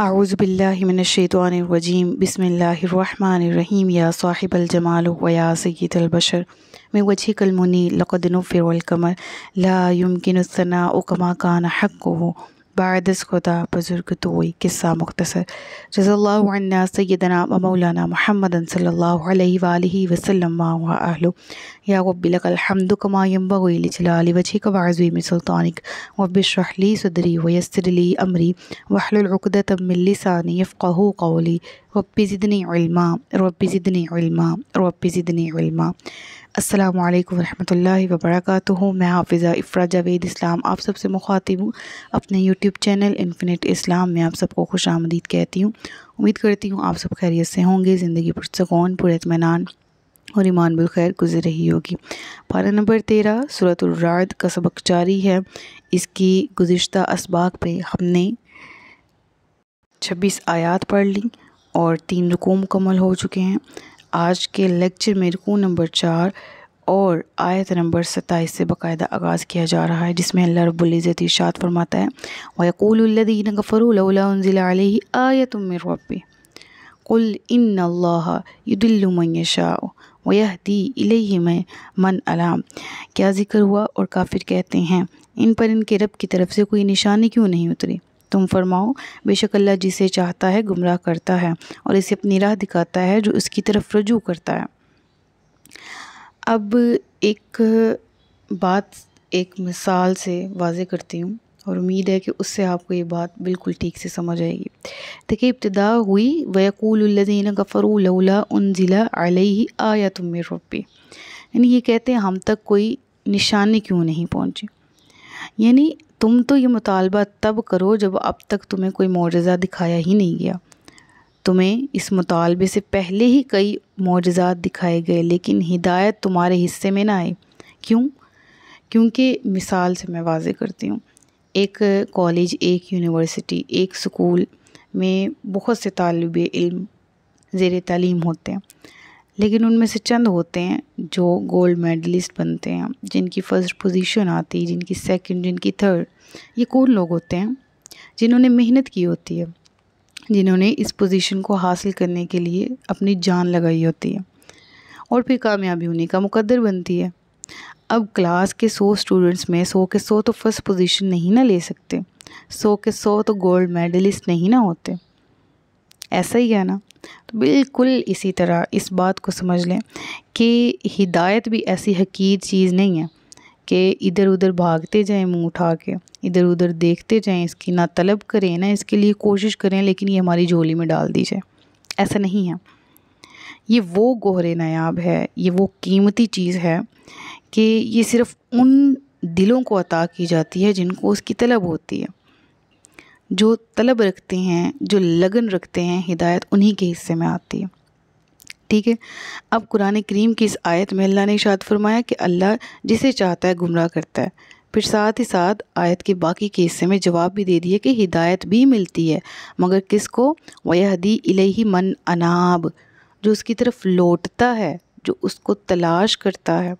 أعوذ بالله من الشيطان الرجيم بسم الله الرحمن الرحيم يا صاحب الجمال ويا سيد البشر من وجهك المنير لقد نفر القمر لا يمكن الثناء كما كان حقه بعد इस खुदा बुज़ुर्ग तोई किस्सा मुख्तसर रज़ल्ला सैदना मौलाना महमद सल्ला वसलम आलो या वबिलकमदमायम्बलाली वजी कवाजी में सुल्तानिक वबिशरली सदरी वयसरली अमरी वहलुलकदतमिलसानी यफ़ू कौली रबी ज़िदनी इल्मा रबी ज़िदनी इल्मा रबी ज़िदनी इल्मा अस्सलाम वालेकुम रहमतुल्लाहि व बरकातुहू मैं हाफिज़ा इफ़रा जावेद इस्लाम आप सबसे मुखातिब हूँ अपने यूट्यूब चैनल इन्फिनिट इस्लाम में आप सबको खुश आमदीद कहती हूँ उम्मीद करती हूँ आप सब खैरियत से होंगे ज़िंदगी पुरसकून पुरतमान और ईमान बिलखैर गुजर रही होगी पारा नंबर तेरह सूरतुल्राद का सबक जारी है इसकी गुज्त इसबाक पर हमने छब्बीस आयात पढ़ ली और तीन रुकू मुकम्मल हो चुके हैं आज के लेक्चर में रुकू नंबर चार और आयत नंबर सत्ताईस से बाकायदा आगाज़ किया जा रहा है जिसमें अल्लाह रब्ज़त इशात फरमाता है वक़ूलदीन गफ़रूल आयत कुल इन अल्लादिल्लमयशा वहदी इलही में मन अलाम क्या जिक्र हुआ और काफिर कहते हैं इन पर इनके रब की तरफ से कोई निशानी क्यों नहीं उतरी तुम फरमाओ बेशक अल्लाह जिसे चाहता है गुमराह करता है और इसे अपनी राह दिखाता है जो उसकी तरफ रजू करता है अब एक बात एक मिसाल से वाजे करती हूँ और उम्मीद है कि उससे आपको ये बात बिल्कुल ठीक से समझ आएगी देखिए इब्तदा हुई वयकूलदीन गफ़रूला उन ज़िला आ आया तुम रोपी यानी ये कहते हैं हम तक कोई निशानी क्यों नहीं पहुँची यानी तुम तो ये मुतालबा तब करो जब अब तक तुम्हें कोई मुआजा दिखाया ही नहीं गया तुम्हें इस मुतालबे से पहले ही कई मुआजात दिखाए गए लेकिन हिदायत तुम्हारे हिस्से में ना आए क्यों क्योंकि मिसाल से मैं वाजे करती हूँ एक कॉलेज एक यूनिवर्सिटी एक स्कूल में बहुत से तालब इल्म ज़ेर तलीम होते हैं लेकिन उनमें से चंद होते हैं जो गोल्ड मेडलिस्ट बनते हैं जिनकी फ़र्स्ट पोजीशन आती है जिनकी सेकंड जिनकी थर्ड ये कौन लोग होते हैं जिन्होंने मेहनत की होती है जिन्होंने इस पोजीशन को हासिल करने के लिए अपनी जान लगाई होती है और फिर कामयाबी होने का मुकदर बनती है अब क्लास के सौ स्टूडेंट्स में सौ के सौ तो फर्स्ट पोजिशन नहीं ना ले सकते सौ के सौ तो गोल्ड मेडलिस्ट नहीं ना होते ऐसा ही है ना तो बिल्कुल इसी तरह इस बात को समझ लें कि हिदायत भी ऐसी हकीर चीज़ नहीं है कि इधर उधर भागते जाएं मुंह उठा के इधर उधर देखते जाएं इसकी ना तलब करें ना इसके लिए कोशिश करें लेकिन ये हमारी झोली में डाल दी जाए ऐसा नहीं है ये वो गोहरे नायाब है ये वो कीमती चीज़ है कि ये सिर्फ़ उन दिलों को अता की जाती है जिनको उसकी तलब होती है जो तलब रखते हैं जो लगन रखते हैं हिदायत उन्हीं के हिस्से में आती है ठीक है अब कुरान करीम की इस आयत में अल्लाह ने इशाद फरमाया कि अल्लाह जिसे चाहता है गुमराह करता है फिर साथ ही साथ आयत के बाकी के हिस्से में जवाब भी दे दिए कि हिदायत भी मिलती है मगर किसको वहदी इलेही मन अनाब जो उसकी तरफ लौटता है जो उसको तलाश करता है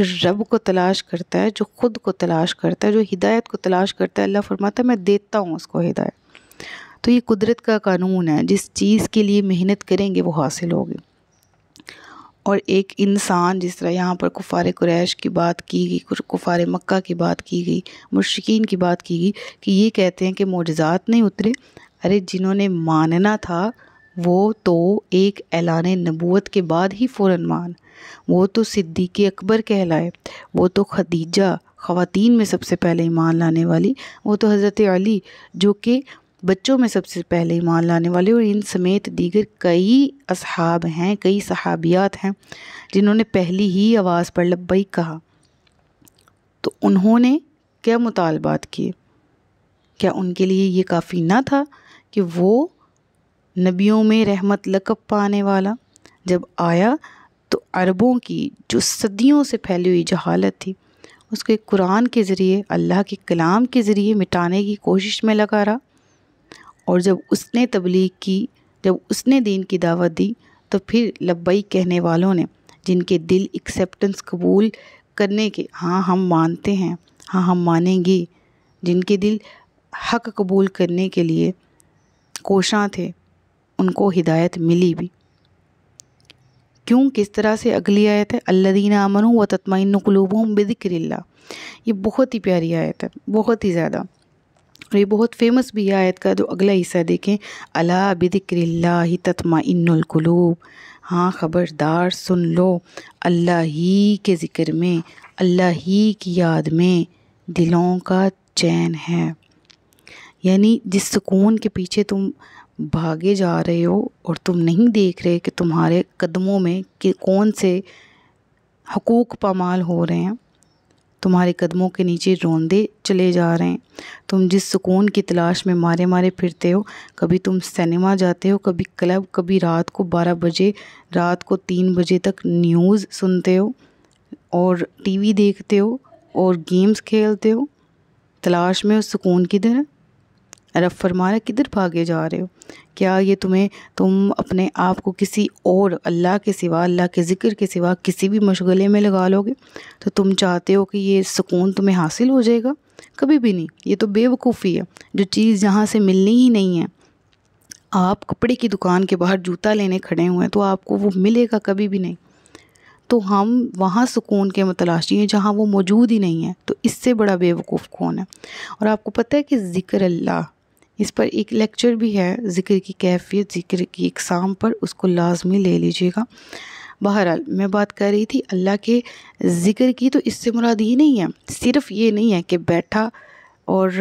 जो रब को तलाश करता है जो ख़ुद को तलाश करता है जो हिदायत को तलाश करता है अल्लाह फरमाता है मैं देता हूँ उसको हिदायत तो ये कुदरत का कानून है जिस चीज़ के लिए मेहनत करेंगे वो हासिल होगी और एक इंसान जिस तरह यहाँ पर कुफार कुरैश की बात की गई कुफार मक्का की बात की गई मुश्किन की बात की गई कि ये कहते हैं कि मोजात नहीं उतरे अरे जिन्होंने मानना था वो तो एक ऐलान नबूत के बाद ही फ़ौर मान वो तो सिद्दीक अकबर कहलाए वो तो खदीजा ख़वातीन में सबसे पहले ईमान लाने वाली वो तो हज़रत अली जो कि बच्चों में सबसे पहले ईमान लाने वाले और इन समेत दीगर कई अब हैं कई सहाबियात हैं जिन्होंने पहली ही आवाज़ पर लबई कहा तो उन्होंने क्या मुतालबात किए क्या उनके लिए ये काफ़ी ना था कि वो नबियों में रहमत लकब पाने वाला जब आया तो अरबों की जो सदियों से फैली हुई जहालत थी उसको एक कुरान के ज़रिए अल्लाह के कलाम के ज़रिए मिटाने की कोशिश में लगा रहा और जब उसने तबलीग की जब उसने दीन की दावत दी तो फिर लब्बई कहने वालों ने जिनके दिल एक्सेप्टेंस कबूल करने के हाँ हम मानते हैं हाँ हम मानेंगे जिनके दिल हक कबूल करने के लिए कोशाँ थे उनको हिदायत मिली भी क्यों किस तरह से अगली आयत है अल्लादीन अमन व तत्मिन कलूबम बिदिक्रिल्ला ये बहुत ही प्यारी आयत है बहुत ही ज़्यादा और ये बहुत फेमस भी है आयत का जो अगला हिस्सा देखें अला बिदिक्रिल्ला ही तत्मिन हाँ ख़बरदार सुन लो अल्लाह ही के ज़िक्र में अल्लाह ही की याद में दिलों का चैन है यानी जिस सुकून के पीछे तुम भागे जा रहे हो और तुम नहीं देख रहे कि तुम्हारे कदमों में कि कौन से हकूक़ पामाल हो रहे हैं तुम्हारे कदमों के नीचे रौंदे चले जा रहे हैं तुम जिस सुकून की तलाश में मारे मारे फिरते हो कभी तुम सिनेमा जाते हो कभी क्लब कभी रात को बारह बजे रात को तीन बजे तक न्यूज़ सुनते हो और टीवी देखते हो और गेम्स खेलते हो तलाश में उस सुकून की तरह रब फरमाना किधर भागे जा रहे हो क्या ये तुम्हें तुम अपने आप को किसी और अल्लाह के सिवा अल्लाह के ज़िक्र के सिवा किसी भी मशगले में लगा लोगे तो तुम चाहते हो कि ये सुकून तुम्हें हासिल हो जाएगा कभी भी नहीं ये तो बेवकूफ़ी है जो चीज़ यहाँ से मिलनी ही नहीं है आप कपड़े की दुकान के बाहर जूता लेने खड़े हुए हैं तो आपको वो मिलेगा कभी भी नहीं तो हम वहाँ सुकून के मतलाशी हैं जहाँ वो मौजूद ही नहीं है तो इससे बड़ा बेवकूफ़ कौन है और आपको पता है कि ज़िक्र अल्लाह इस पर एक लेक्चर भी है ज़िक्र की कैफियत ज़िक्र की इकसाम पर उसको लाजमी ले लीजिएगा बहरहाल मैं बात कर रही थी अल्लाह के ज़िक्र की तो इससे मुराद ये नहीं है सिर्फ ये नहीं है कि बैठा और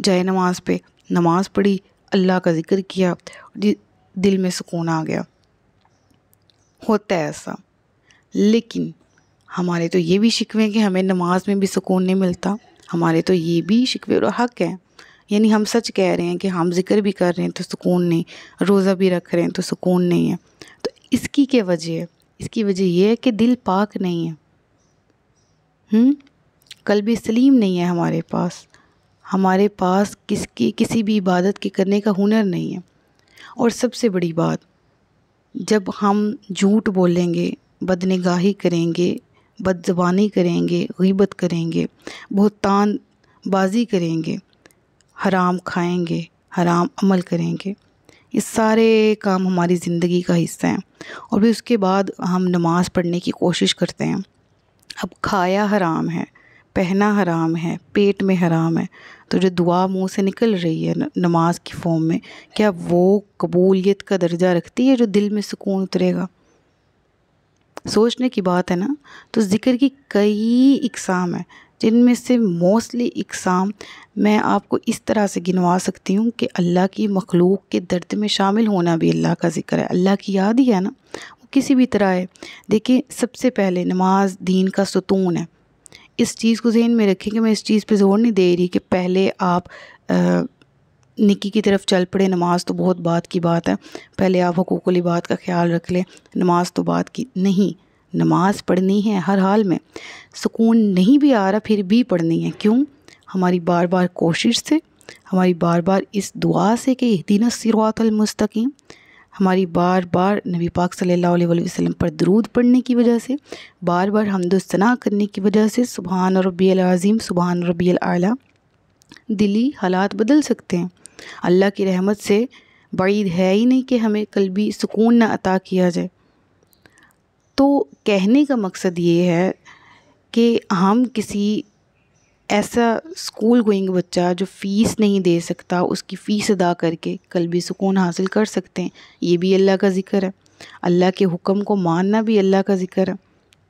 जाए नमाज पे नमाज पढ़ी अल्लाह का ज़िक्र किया दिल में सुकून आ गया होता है ऐसा लेकिन हमारे तो ये भी शिकवे कि हमें नमाज में भी सुकून नहीं मिलता हमारे तो ये भी शिकवे और हक हैं यानी हम सच कह रहे हैं कि हम जिक्र भी कर रहे हैं तो सुकून नहीं रोज़ा भी रख रहे हैं तो सुकून नहीं है तो इसकी क्या वजह है इसकी वजह यह है कि दिल पाक नहीं है हुँ? भी सलीम नहीं है हमारे पास हमारे पास किसकी किसी भी इबादत के करने का हुनर नहीं है और सबसे बड़ी बात जब हम झूठ बोलेंगे बदनिगाही करेंगे बदजबानी करेंगे गिबत करेंगे बहुत बाजी करेंगे हराम खाएंगे हराम अमल करेंगे ये सारे काम हमारी ज़िंदगी का हिस्सा हैं और भी उसके बाद हम नमाज़ पढ़ने की कोशिश करते हैं अब खाया हराम है पहना हराम है पेट में हराम है तो जो दुआ मुंह से निकल रही है नमाज की फॉर्म में क्या वो कबूलियत का दर्जा रखती है जो दिल में सुकून उतरेगा सोचने की बात है ना तो ज़िक्र की कई इकसाम है जिनमें से मोस्टली इकसाम मैं आपको इस तरह से गिनवा सकती हूँ कि अल्लाह की मखलूक के दर्द में शामिल होना भी अल्लाह का ज़िक्र है अल्लाह की याद ही है ना वो किसी भी तरह है देखिए सबसे पहले नमाज दीन का सुतून है इस चीज़ को जहन में रखें कि मैं इस चीज़ पर जोर नहीं दे रही कि पहले आप निकी की तरफ चल पड़े नमाज तो बहुत बात की बात है पहले आप हकूकली बात का ख्याल रख लें नमाज तो बात की नहीं नमाज पढ़नी है हर हाल में सुकून नहीं भी आ रहा फिर भी पढ़नी है क्यों हमारी बार बार कोशिश से हमारी बार बार इस दुआ से कि दिन सिरातलमस्तकीम हमारी बार बार नबी पाक सल्लल्लाहु अलैहि वसल्लम पर दरूद पढ़ने की वजह से बार बार हमदोसना करने की वजह से सुबहान रबी सुबह सुबहान रबी आला दिली हालात बदल सकते हैं अल्लाह की रहमत से बड़ी है ही नहीं कि हमें कल भी सुकून ना अता किया जाए तो कहने का मकसद ये है कि हम किसी ऐसा स्कूल गोइंग बच्चा जो फ़ीस नहीं दे सकता उसकी फ़ीस अदा करके कल भी सुकून हासिल कर सकते हैं ये भी अल्लाह का ज़िक्र है अल्लाह के हुक्म को मानना भी अल्लाह का ज़िक्र है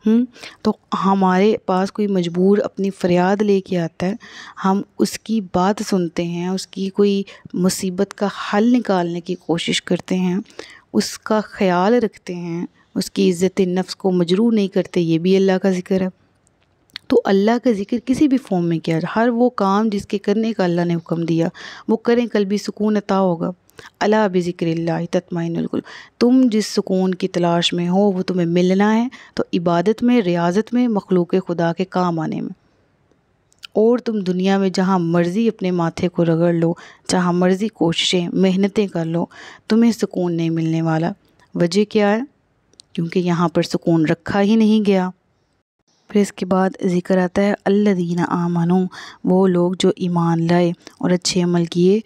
हुँ? हम्म, तो हमारे पास कोई मजबूर अपनी फ़रियाद लेके आता है हम उसकी बात सुनते हैं उसकी कोई मुसीबत का हल निकालने की कोशिश करते हैं उसका ख्याल रखते हैं उसकी इज़्ज़त नफ्स को मजरूर नहीं करते ये भी अल्लाह का ज़िक्र है तो अल्लाह का ज़िक्र किसी भी फॉर्म में किया हर वो काम जिसके करने का अल्लाह ने हुक्म दिया वो करें कल भी सुकून अता होगा अला भी ज़िक्र तत्मिनकुल तुम जिस सुकून की तलाश में हो वो तुम्हें मिलना है तो इबादत में रियाजत में मखलूक खुदा के काम आने में और तुम दुनिया में जहाँ मर्ज़ी अपने माथे को रगड़ लो जहाँ मर्ज़ी कोशिशें मेहनतें कर लो तुम्हें सुकून नहीं मिलने वाला वजह क्या है क्योंकि यहाँ पर सुकून रखा ही नहीं गया फिर इसके बाद ज़िक्र आता है अल्लादीन आमनु वो लोग जो ईमान लाए और अच्छे अमल किए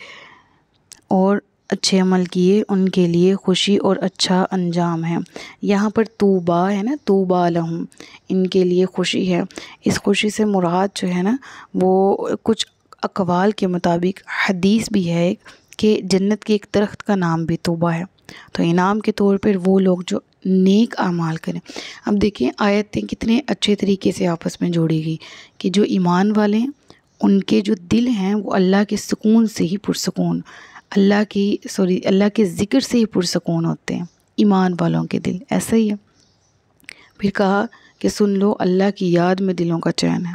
और अच्छे अमल किए उनके लिए खुशी और अच्छा अंजाम है यहाँ पर तूबा है ना तूबा लहूँ इनके लिए खुशी है इस खुशी से मुराद जो है ना वो कुछ अकवाल के मुताबिक हदीस भी है कि जन्नत के एक दरख्त का नाम भी तोबा है तो इनाम के तौर पर वो लोग जो नेक अमाल करें अब देखें आयतें कितने अच्छे तरीके से आपस में जोड़ी गई कि जो ईमान वाले हैं उनके जो दिल हैं वो अल्लाह के सुकून से ही पुरसकून अल्लाह की सॉरी अल्लाह के ज़िक्र से ही पुरसकून होते हैं ईमान वालों के दिल ऐसा ही है फिर कहा कि सुन लो अल्लाह की याद में दिलों का चैन है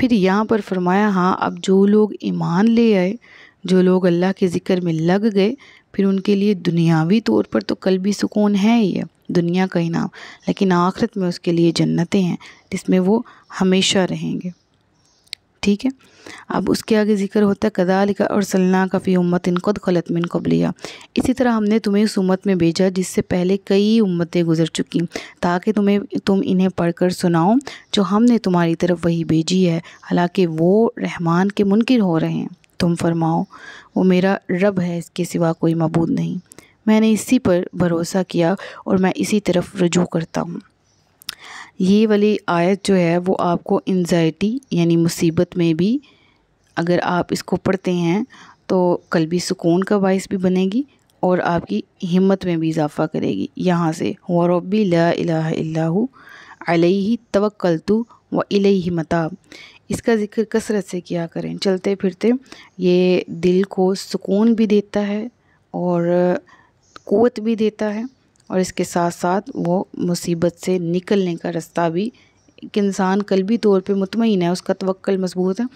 फिर यहाँ पर फरमाया हाँ अब जो लोग ईमान ले आए जो लोग अल्लाह के ज़िक्र में लग गए फिर उनके लिए दुनियावी तौर पर तो कल भी सुकून है ही है दुनिया का ही नाम लेकिन आखिरत में उसके लिए जन्नतें हैं जिसमें वो हमेशा रहेंगे ठीक है अब उसके आगे जिक्र होता है लिखा और सलना फ़ी उम्मत इनकद खलत तो इनको लिया इसी तरह हमने तुम्हें उस उम्मत में भेजा जिससे पहले कई उम्मतें गुजर चुकी ताकि तुम्हें तुम इन्हें पढ़कर सुनाओ जो हमने तुम्हारी तरफ वही भेजी है हालांकि वो रहमान के मुनकर हो रहे हैं तुम फरमाओ वो मेरा रब है इसके सिवा कोई मबूद नहीं मैंने इसी पर भरोसा किया और मैं इसी तरफ रजू करता हूँ ये वाली आयत जो है वो आपको एनजाइटी यानी मुसीबत में भी अगर आप इसको पढ़ते हैं तो कल भी सुकून का बायस भी बनेगी और आपकी हिम्मत में भी इजाफ़ा करेगी यहाँ से वरबी ला इलाह अल्लाह अलही तवक्ल तो व इलही मताब इसका ज़िक्र कसरत से किया करें चलते फिरते ये दिल को सुकून भी देता है और क़वत भी देता है और इसके साथ साथ वो मुसीबत से निकलने का रास्ता भी एक इंसान कलबी तौर पे मुतमिन है उसका तवक्ल मजबूत है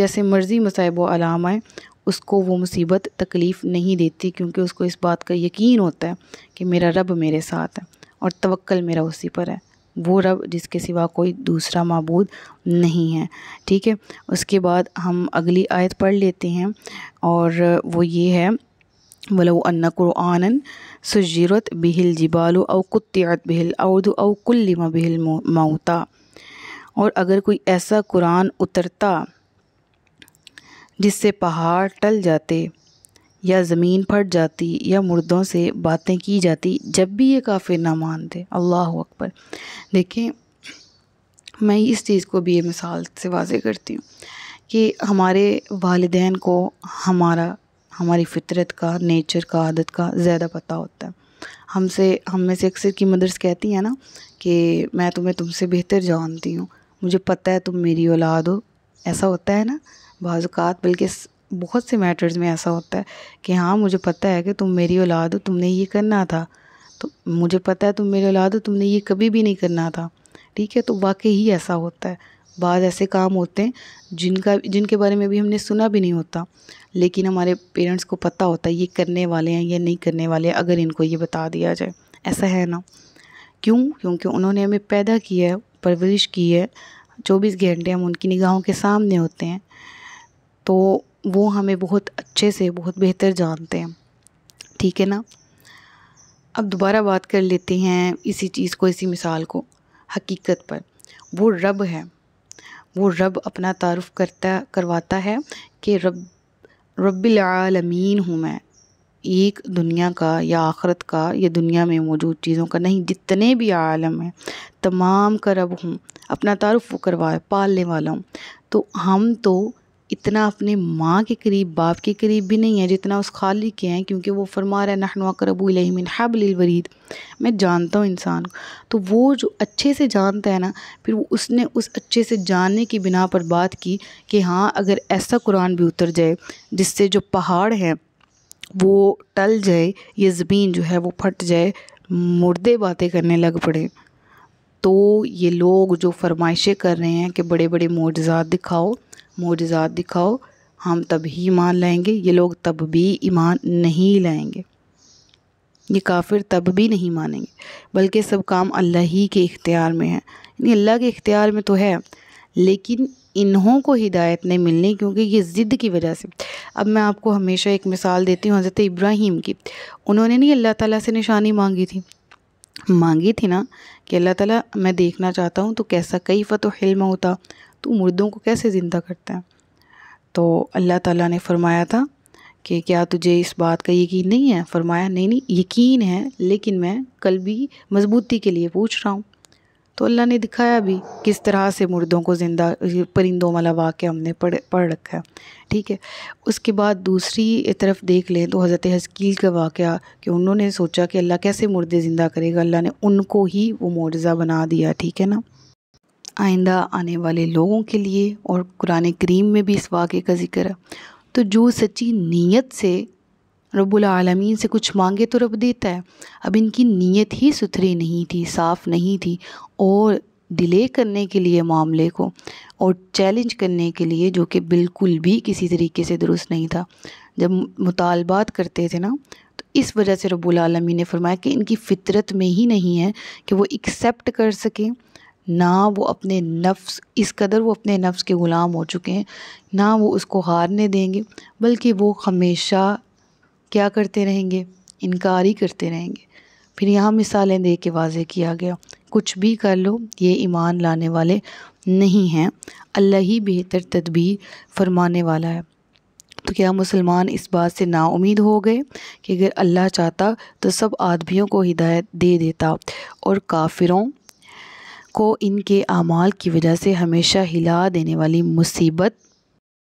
जैसे मर्ज़ी मसायब वाम आए उसको वो मुसीबत तकलीफ़ नहीं देती क्योंकि उसको इस बात का यकीन होता है कि मेरा रब मेरे साथ है और तवक्ल मेरा उसी पर है वो रब जिसके सिवा कोई दूसरा मबूद नहीं है ठीक है उसके बाद हम अगली आयत पढ़ लेते हैं और वो ये है वलो अन कुरान सुजीरत बिहिल जिबालु अव कुत्तियात बिहिल अवदु अव कुल्लिमा बिहिल मऊता और अगर कोई ऐसा कुरान उतरता जिससे पहाड़ टल जाते या ज़मीन फट जाती या मुर्दों से बातें की जाती जब भी ये काफिर ना मानते अल्लाह अकबर देखें मैं इस चीज़ को भी ये मिसाल से वाजे करती हूँ कि हमारे वालदेन को हमारा हमारी फितरत का नेचर का आदत का ज़्यादा पता होता है हमसे हम में से अक्सर की मदर्स कहती हैं ना कि मैं तुम्हें तुमसे बेहतर जानती हूँ मुझे पता है तुम मेरी औलाद हो ऐसा होता है ना बाज़ात बल्कि बहुत से मैटर्स में ऐसा होता है कि हाँ मुझे पता है कि तुम मेरी औलाद हो तुमने ये करना था तो मुझे पता है तुम मेरी औलाद हो तुमने ये कभी भी नहीं करना था ठीक है तो वाकई ही ऐसा होता है बाद ऐसे काम होते हैं जिनका जिनके बारे में भी हमने सुना भी नहीं होता लेकिन हमारे पेरेंट्स को पता होता है ये करने वाले हैं या नहीं करने वाले हैं अगर इनको ये बता दिया जाए ऐसा है ना क्यों क्योंकि उन्होंने हमें पैदा किया है परवरिश की है चौबीस घंटे हम उनकी निगाहों के सामने होते हैं तो वो हमें बहुत अच्छे से बहुत बेहतर जानते हैं ठीक है ना अब दोबारा बात कर लेते हैं इसी चीज़ को इसी मिसाल को हकीकत पर वो रब है वो रब अपना तारफ़ करता करवाता है कि रब रबालमीन हूँ मैं एक दुनिया का या आखरत का या दुनिया में मौजूद चीज़ों का नहीं जितने भी आलम हैं तमाम का रब हूँ अपना तारफ़ वो करवाए पालने वाला हूँ तो हम तो इतना अपने माँ के करीब बाप के करीब भी नहीं है जितना उस खाली के हैं क्योंकि वो फरमा रहा है नहनवा करबू मिन मैं जानता हूँ इंसान को तो वो जो अच्छे से जानता है ना फिर वो उसने उस अच्छे से जानने की बिना पर बात की कि हाँ अगर ऐसा कुरान भी उतर जाए जिससे जो पहाड़ हैं वो टल जाए ये ज़मीन जो है वो फट जाए मुर्दे बातें करने लग पड़े तो ये लोग जो फरमाइशें कर रहे हैं कि बड़े बड़े मोजात दिखाओ मोजात दिखाओ हम तब ही ईमान लाएंगे ये लोग तब भी ईमान नहीं लाएंगे ये काफिर तब भी नहीं मानेंगे बल्कि सब काम अल्लाह ही के इख्तियार में है यानी अल्लाह के इख्तियार में तो है लेकिन इन्हों को हिदायत नहीं मिलनी क्योंकि ये ज़िद्द की वजह से अब मैं आपको हमेशा एक मिसाल देती हूँ हज़रत इब्राहिम की उन्होंने नहीं अल्लाह ताला से निशानी मांगी थी मांगी थी ना कि अल्लाह ताला मैं देखना चाहता हूँ तो कैसा कई फ़तहिल्म होता तो मुर्दों को कैसे ज़िंदा करते हैं तो अल्लाह ताला ने फरमाया था कि क्या तुझे इस बात का यकीन नहीं है फरमाया नहीं नहीं यकीन है लेकिन मैं कल भी मजबूती के लिए पूछ रहा हूँ तो अल्लाह ने दिखाया भी किस तरह से मुर्दों को ज़िंदा परिंदों वाला वाक्य हमने पढ़ पढ़ रखा है ठीक है उसके बाद दूसरी तरफ देख लें तो हज़रत हस्कील का वाक़ कि उन्होंने सोचा कि अल्लाह कैसे मुर्दे ज़िंदा करेगा अल्लाह ने उनको ही वो मुआवजा बना दिया ठीक है ना आइंदा आने वाले लोगों के लिए और कुरान करीम में भी इस वाक़े का जिक्र है तो जो सच्ची नीयत से रब्बुल आलमीन से कुछ मांगे तो रब देता है अब इनकी नीयत ही सुथरी नहीं थी साफ़ नहीं थी और डिले करने के लिए मामले को और चैलेंज करने के लिए जो कि बिल्कुल भी किसी तरीके से दुरुस्त नहीं था जब मुतालबात करते थे ना तो इस वजह से रब्बुल आलमीन ने फरमाया कि इनकी फ़ितरत में ही नहीं है कि वो एक्सेप्ट कर सकें ना वो अपने नफ्स इस कदर वो अपने नफ्स के ग़ुलाम हो चुके हैं ना वो उसको हारने देंगे बल्कि वो हमेशा क्या करते रहेंगे इनकार ही करते रहेंगे फिर यहाँ मिसालें दे के वाजे किया गया कुछ भी कर लो ये ईमान लाने वाले नहीं हैं अल्लाह ही बेहतर तदबीर फरमाने वाला है तो क्या मुसलमान इस बात से ना उम्मीद हो गए कि अगर अल्लाह चाहता तो सब आदमियों को हिदायत दे देता और काफिरों को इनके अमाल की वजह से हमेशा हिला देने वाली मुसीबत